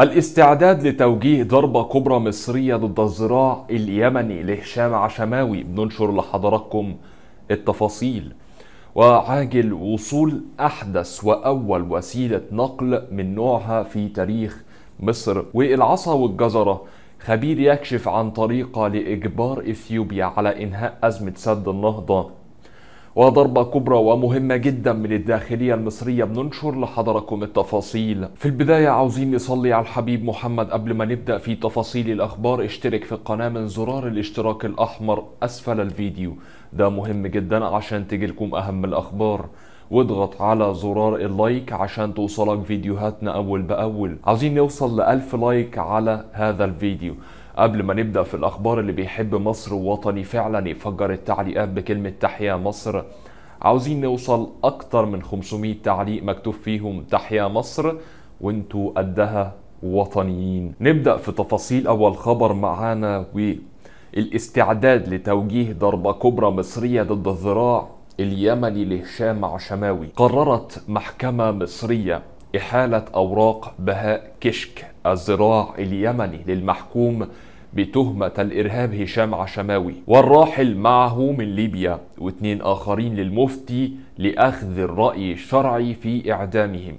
الاستعداد لتوجيه ضربة كبرى مصرية ضد الزراع اليمني لهشام عشماوي بننشر لحضراتكم التفاصيل وعاجل وصول أحدث وأول وسيلة نقل من نوعها في تاريخ مصر والعصا والجزرة خبير يكشف عن طريقة لإجبار إثيوبيا على إنهاء أزمة سد النهضة وضربة كبرى ومهمة جدا من الداخلية المصرية بننشر لحضركم التفاصيل في البداية عاوزين نصلي على الحبيب محمد قبل ما نبدأ في تفاصيل الأخبار اشترك في القناة من زرار الاشتراك الأحمر أسفل الفيديو ده مهم جدا عشان تجيلكم أهم الأخبار واضغط على زرار اللايك عشان توصلك فيديوهاتنا أول بأول عاوزين نوصل لألف لايك على هذا الفيديو قبل ما نبدأ في الأخبار اللي بيحب مصر ووطني فعلا يفجر التعليقات بكلمة تحيا مصر عاوزين نوصل أكتر من 500 تعليق مكتوب فيهم تحيا مصر وانتوا قدها وطنيين نبدأ في تفاصيل أول خبر معانا والاستعداد لتوجيه ضربة كبرى مصرية ضد الذراع اليمني لهشام عشماوي قررت محكمة مصرية إحالة أوراق بهاء كشك الذراع اليمني للمحكوم بتهمة الإرهاب هشام عشماوي والراحل معه من ليبيا واثنين آخرين للمفتي لأخذ الرأي الشرعي في إعدامهم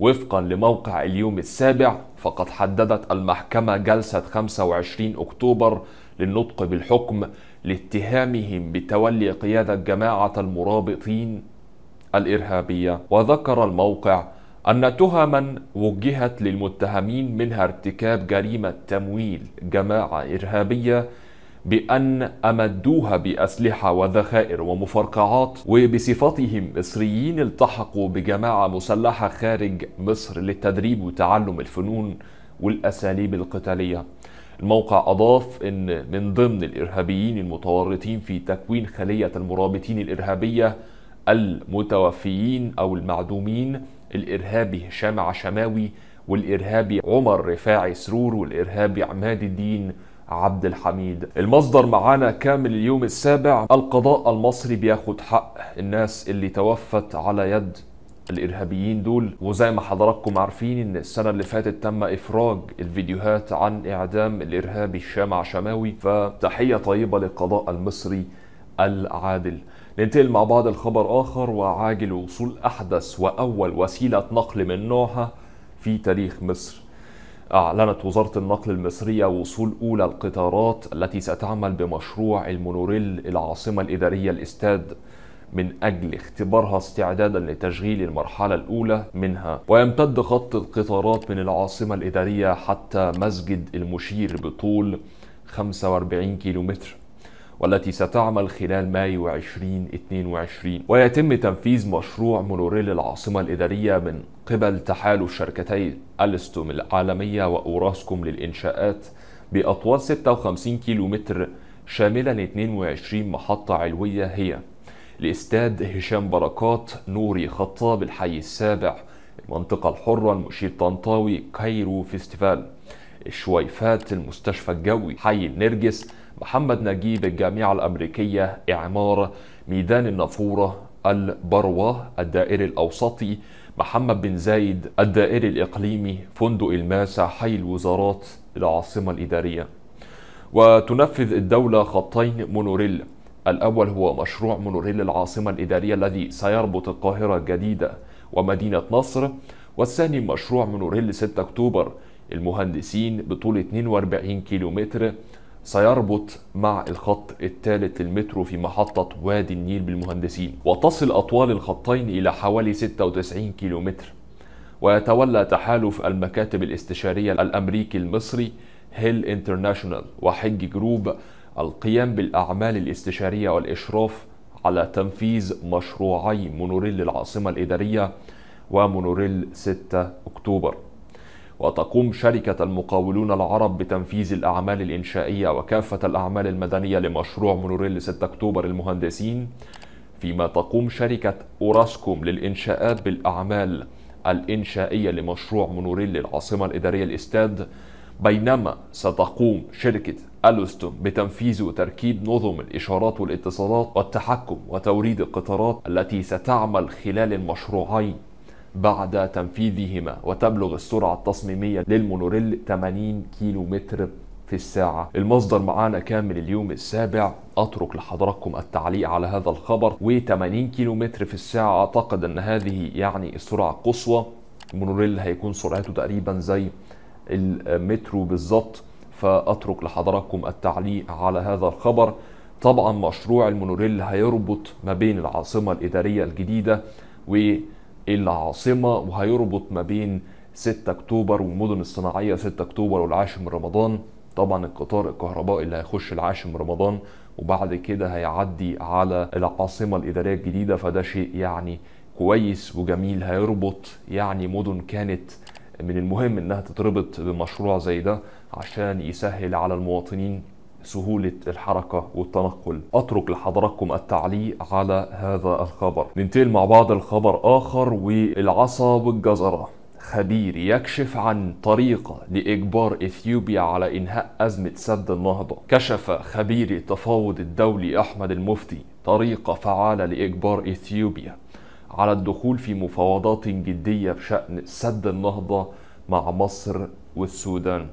وفقا لموقع اليوم السابع فقد حددت المحكمة جلسة 25 أكتوبر للنطق بالحكم لاتهامهم بتولي قيادة جماعة المرابطين الإرهابية وذكر الموقع أن تهما وجهت للمتهمين منها ارتكاب جريمة تمويل جماعة إرهابية بأن أمدوها بأسلحة وذخائر ومفرقعات وبصفتهم مصريين التحقوا بجماعة مسلحة خارج مصر للتدريب وتعلم الفنون والأساليب القتالية الموقع أضاف أن من ضمن الإرهابيين المتورطين في تكوين خلية المرابطين الإرهابية المتوفيين أو المعدومين الإرهابي هشام عشماوي والإرهابي عمر رفاعي سرور والإرهابي عماد الدين عبد الحميد المصدر معانا كامل اليوم السابع القضاء المصري بياخد حق الناس اللي توفت على يد الارهابيين دول وزي ما حضراتكم عارفين ان السنه اللي فاتت تم افراج الفيديوهات عن اعدام الارهابي الشامع شماوي فتحيه طيبه للقضاء المصري العادل ننتقل مع بعض الخبر آخر وعاجل وصول أحدث وأول وسيلة نقل من نوعها في تاريخ مصر أعلنت وزارة النقل المصرية وصول أولى القطارات التي ستعمل بمشروع المونوريل العاصمة الإدارية الاستاد من أجل اختبارها استعدادا لتشغيل المرحلة الأولى منها ويمتد خط القطارات من العاصمة الإدارية حتى مسجد المشير بطول 45 كيلومتر والتي ستعمل خلال مايو 2022 ويتم تنفيذ مشروع مونوريل العاصمة الإدارية من قبل تحالف شركتي ألستوم العالمية وأوراسكوم للإنشاءات بأطوال 56 كيلومتر شاملا 22 محطة علوية هي الإستاد هشام بركات نوري خطاب الحي السابع المنطقة الحرة المشير طنطاوي كايرو فيستيفال الشويفات المستشفى الجوي حي النرجس محمد نجيب الجامعة الأمريكية إعمار ميدان النافورة البروة الدائري الأوسطي محمد بن زايد الدائري الإقليمي فندق الماسة حي الوزارات العاصمة الإدارية وتنفذ الدولة خطين مونوريل الأول هو مشروع مونوريل العاصمة الإدارية الذي سيربط القاهرة الجديدة ومدينة نصر والثاني مشروع مونوريل 6 أكتوبر المهندسين بطول 42 كيلومتر سيربط مع الخط الثالث للمترو في محطة وادي النيل بالمهندسين وتصل أطوال الخطين إلى حوالي 96 كيلومتر ويتولى تحالف المكاتب الاستشارية الأمريكي المصري هيل انترناشونال وحج جروب القيام بالأعمال الاستشارية والإشراف على تنفيذ مشروعي مونوريل العاصمة الإدارية ومونوريل 6 أكتوبر وتقوم شركة المقاولون العرب بتنفيذ الأعمال الإنشائية وكافة الأعمال المدنية لمشروع مونوريل 6 أكتوبر المهندسين فيما تقوم شركة أوراسكوم للإنشاءات بالأعمال الإنشائية لمشروع مونوريل للعاصمة الإدارية الإستاد بينما ستقوم شركة ألوستوم بتنفيذ وتركيب نظم الإشارات والاتصالات والتحكم وتوريد القطارات التي ستعمل خلال المشروعين بعد تنفيذهما وتبلغ السرعة التصميمية للمونوريل 80 متر في الساعة المصدر معانا كامل اليوم السابع أترك لحضراتكم التعليق على هذا الخبر و80 متر في الساعة أعتقد أن هذه يعني السرعة القصوى المونوريل هيكون سرعته تقريبا زي المترو بالظبط فأترك لحضراتكم التعليق على هذا الخبر طبعا مشروع المونوريل هيربط ما بين العاصمة الإدارية الجديدة و العاصمة وهيربط ما بين 6 أكتوبر والمدن الصناعية 6 أكتوبر والعاشر من رمضان طبعا القطار الكهربائي اللي هيخش العاشر من رمضان وبعد كده هيعدي على العاصمة الإدارية الجديدة فده شيء يعني كويس وجميل هيربط يعني مدن كانت من المهم انها تتربط بمشروع زي ده عشان يسهل على المواطنين سهولة الحركة والتنقل أترك لحضراتكم التعليق على هذا الخبر ننتقل مع بعض الخبر آخر والعصا والجزرة خبير يكشف عن طريقة لإجبار إثيوبيا على إنهاء أزمة سد النهضة كشف خبير التفاوض الدولي أحمد المفتي طريقة فعالة لإجبار إثيوبيا على الدخول في مفاوضات جدية بشأن سد النهضة مع مصر والسودان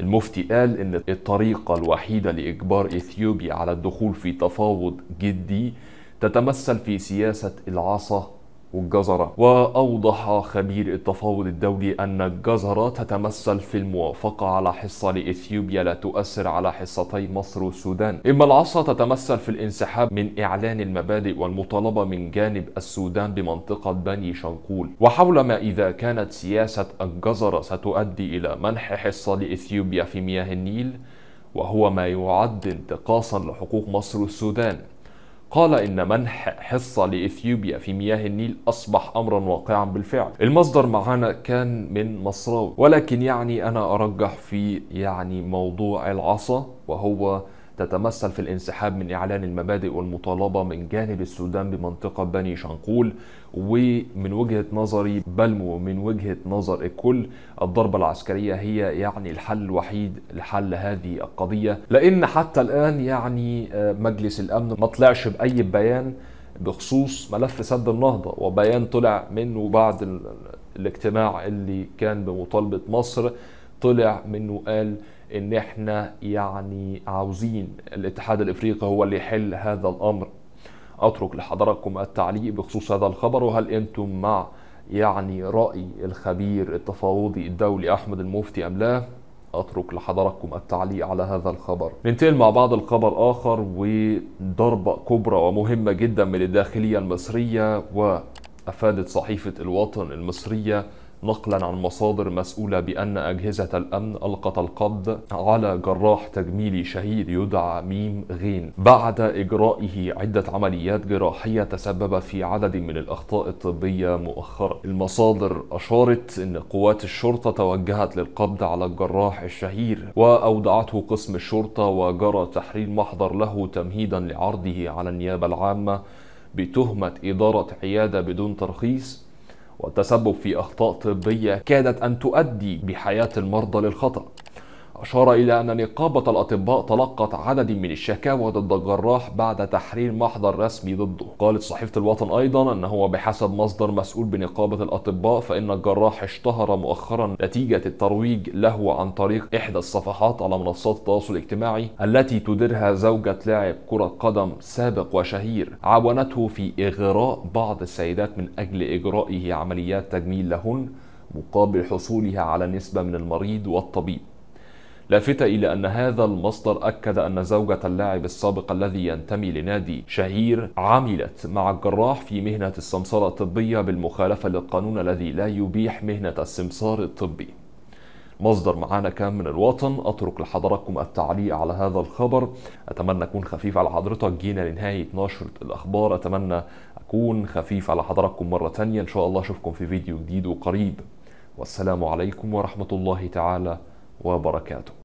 المفتي قال ان الطريقة الوحيدة لإجبار إثيوبيا على الدخول في تفاوض جدي تتمثل في سياسة العصا والجزرة وأوضح خبير التفاوض الدولي أن الجزرة تتمثل في الموافقة على حصة لإثيوبيا لا تؤثر على حصتي مصر والسودان إما العصا تتمثل في الانسحاب من إعلان المبادئ والمطالبة من جانب السودان بمنطقة بني شنقول وحول ما إذا كانت سياسة الجزرة ستؤدي إلى منح حصة لإثيوبيا في مياه النيل وهو ما يعد انتقاصا لحقوق مصر والسودان قال إن منح حصة لإثيوبيا في مياه النيل أصبح أمرا واقعا بالفعل المصدر معانا كان من مصراوي ولكن يعني أنا أرجح في يعني موضوع العصا وهو تتمثل في الانسحاب من إعلان المبادئ والمطالبة من جانب السودان بمنطقة بني شنقول ومن وجهة نظري بل ومن وجهة نظر الكل الضربة العسكرية هي يعني الحل الوحيد لحل هذه القضية لأن حتى الآن يعني آه، مجلس الأمن ما طلعش بأي بيان بخصوص ملف سد النهضة وبيان طلع منه بعد الاجتماع اللي كان بمطالبة مصر طلع منه قال ان احنا يعني عاوزين الاتحاد الافريقي هو اللي يحل هذا الامر اترك لحضراتكم التعليق بخصوص هذا الخبر وهل انتم مع يعني راي الخبير التفاوضي الدولي احمد المفتي ام لا اترك لحضراتكم التعليق على هذا الخبر ننتقل مع بعض الخبر اخر وضربه كبرى ومهمه جدا من الداخليه المصريه وافادت صحيفه الوطن المصريه نقلا عن مصادر مسؤولة بأن أجهزة الأمن ألقت القبض على جراح تجميلي شهير يدعى ميم غين بعد إجرائه عدة عمليات جراحية تسبب في عدد من الأخطاء الطبية مؤخرا المصادر أشارت أن قوات الشرطة توجهت للقبض على الجراح الشهير وأودعته قسم الشرطة وجرى تحرير محضر له تمهيدا لعرضه على النيابة العامة بتهمة إدارة عيادة بدون ترخيص والتسبب في أخطاء طبية كادت أن تؤدي بحياة المرضى للخطأ أشار إلى أن نقابة الأطباء تلقت عدد من الشكاوى ضد الجراح بعد تحرير محضر رسمي ضده قالت صحيفة الوطن أيضا أنه وبحسب مصدر مسؤول بنقابة الأطباء فإن الجراح اشتهر مؤخرا نتيجة الترويج له عن طريق إحدى الصفحات على منصات التواصل الاجتماعي التي تديرها زوجة لاعب كرة قدم سابق وشهير عاونته في إغراء بعض السيدات من أجل إجرائه عمليات تجميل لهن مقابل حصولها على نسبة من المريض والطبيب لافتة إلى أن هذا المصدر أكد أن زوجة اللاعب السابق الذي ينتمي لنادي شهير عملت مع الجراح في مهنة السمسرة الطبية بالمخالفة للقانون الذي لا يبيح مهنة السمسار الطبي مصدر معانا كان من الوطن اترك لحضراتكم التعليق على هذا الخبر اتمنى اكون خفيف على حضرتك جينا لنهايه نشر الاخبار اتمنى اكون خفيف على حضراتكم مره تانية ان شاء الله اشوفكم في فيديو جديد وقريب والسلام عليكم ورحمه الله تعالى وبركاته